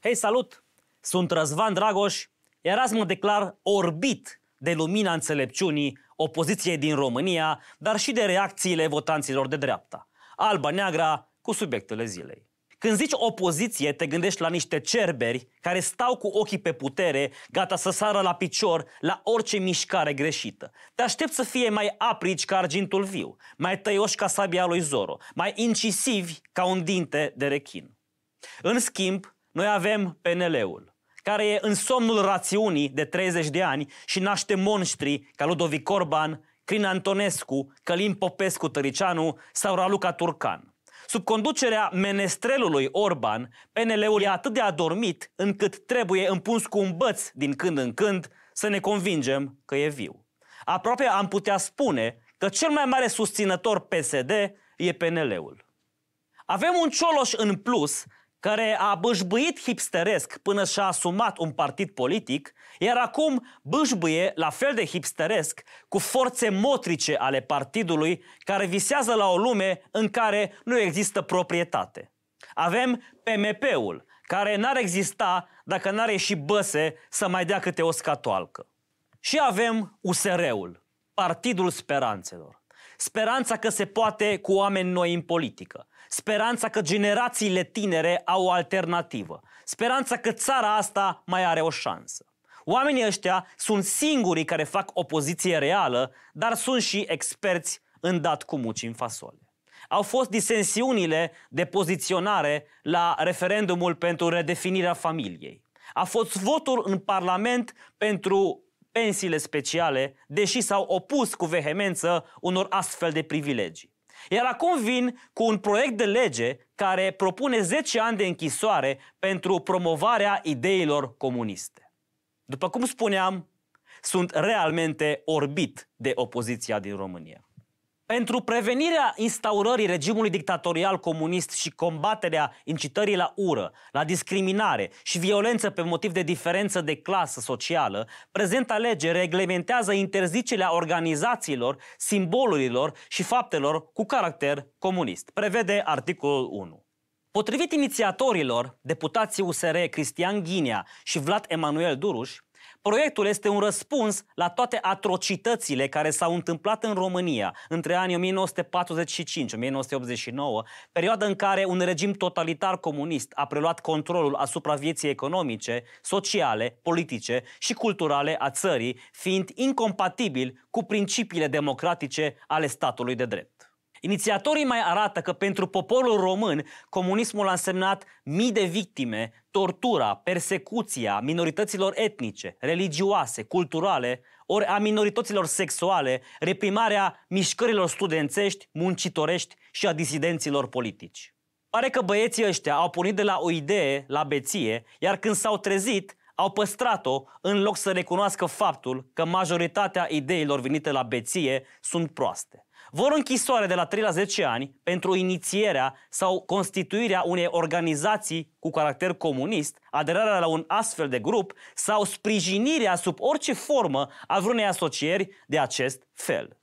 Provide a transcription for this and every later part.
Hei, salut! Sunt Răzvan Dragoș, iar azi mă declar orbit de lumina înțelepciunii opoziției din România, dar și de reacțiile votanților de dreapta. Alba Neagra cu subiectele zilei. Când zici opoziție, te gândești la niște cerberi care stau cu ochii pe putere, gata să sară la picior la orice mișcare greșită. Te aștept să fie mai aprici ca argintul viu, mai tăioși ca sabia lui Zoro, mai incisivi ca un dinte de rechin. În schimb, noi avem PNL-ul, care e în somnul rațiunii de 30 de ani și naște monștri ca Ludovic Orban, Crin Antonescu, Călim Popescu Tăricianu sau Raluca Turcan. Sub conducerea menestrelului Orban, PNL-ul e atât de adormit încât trebuie împuns cu un băț din când în când să ne convingem că e viu. Aproape am putea spune că cel mai mare susținător PSD e PNL-ul. Avem un Cioloș în plus care a bâșbâit hipsteresc până și-a asumat un partid politic, iar acum bășbuie la fel de hipsteresc cu forțe motrice ale partidului care visează la o lume în care nu există proprietate. Avem PMP-ul, care n-ar exista dacă n are și băse să mai dea câte o scatoalcă. Și avem USR-ul, Partidul Speranțelor. Speranța că se poate cu oameni noi în politică speranța că generațiile tinere au o alternativă, speranța că țara asta mai are o șansă. Oamenii ăștia sunt singurii care fac opoziție reală, dar sunt și experți dat cu muci în fasole au fost disensiunile de poziționare la referendumul pentru redefinirea familiei. A fost votul în Parlament pentru pensiile speciale, deși s-au opus cu vehemență unor astfel de privilegii. Iar acum vin cu un proiect de lege care propune 10 ani de închisoare pentru promovarea ideilor comuniste. După cum spuneam, sunt realmente orbit de opoziția din România. Pentru prevenirea instaurării regimului dictatorial comunist și combaterea incitării la ură, la discriminare și violență pe motiv de diferență de clasă socială, prezenta lege reglementează interzicerea organizațiilor, simbolurilor și faptelor cu caracter comunist. Prevede articolul 1. Potrivit inițiatorilor, deputații USR Cristian Ghinea și Vlad Emanuel Duruș, Proiectul este un răspuns la toate atrocitățile care s-au întâmplat în România între anii 1945-1989, perioada în care un regim totalitar comunist a preluat controlul asupra vieții economice, sociale, politice și culturale a țării, fiind incompatibil cu principiile democratice ale statului de drept. Inițiatorii mai arată că pentru poporul român comunismul a însemnat mii de victime, tortura, persecuția minorităților etnice, religioase, culturale, ori a minorităților sexuale, reprimarea mișcărilor studențești, muncitorești și a disidenților politici. Pare că băieții ăștia au pornit de la o idee, la beție, iar când s-au trezit, au păstrat-o în loc să recunoască faptul că majoritatea ideilor venite la beție sunt proaste. Vor închisoare de la 3 la 10 ani pentru inițierea sau constituirea unei organizații cu caracter comunist, aderarea la un astfel de grup sau sprijinirea sub orice formă a vreunei asocieri de acest fel.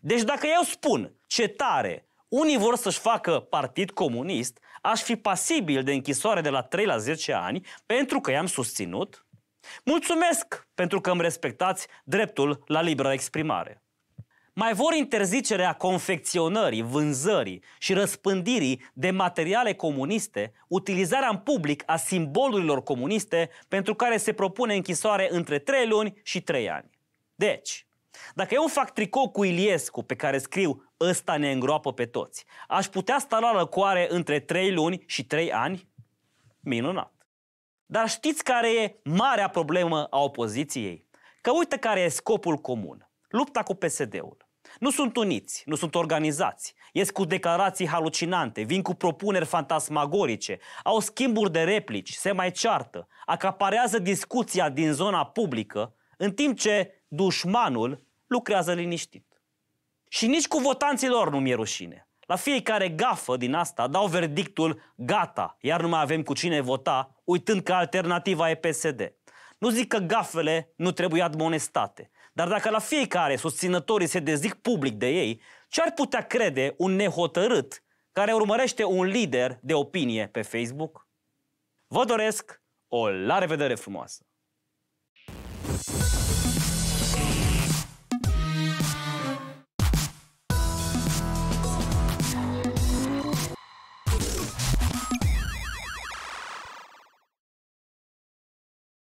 Deci dacă eu spun ce tare unii vor să-și facă partid comunist, aș fi pasibil de închisoare de la 3 la 10 ani pentru că i-am susținut? Mulțumesc pentru că îmi respectați dreptul la liberă exprimare. Mai vor interzicerea confecționării, vânzării și răspândirii de materiale comuniste, utilizarea în public a simbolurilor comuniste pentru care se propune închisoare între 3 luni și 3 ani. Deci, dacă eu fac tricou cu Iliescu pe care scriu ăsta ne îngroapă pe toți. Aș putea sta la răcoare între 3 luni și 3 ani? Minunat. Dar știți care e marea problemă a opoziției? Că uite care e scopul comun. Lupta cu PSD-ul. Nu sunt uniți, nu sunt organizați, ies cu declarații halucinante, vin cu propuneri fantasmagorice, au schimburi de replici, se mai ceartă, acaparează discuția din zona publică, în timp ce dușmanul lucrează liniștit. Și nici cu votanții lor nu mi-e rușine. La fiecare gafă din asta dau verdictul gata, iar nu mai avem cu cine vota, uitând că alternativa e PSD. Nu zic că gafele nu trebuie admonestate, dar dacă la fiecare susținătorii se dezic public de ei, ce ar putea crede un nehotărât care urmărește un lider de opinie pe Facebook? Vă doresc o la revedere frumoasă!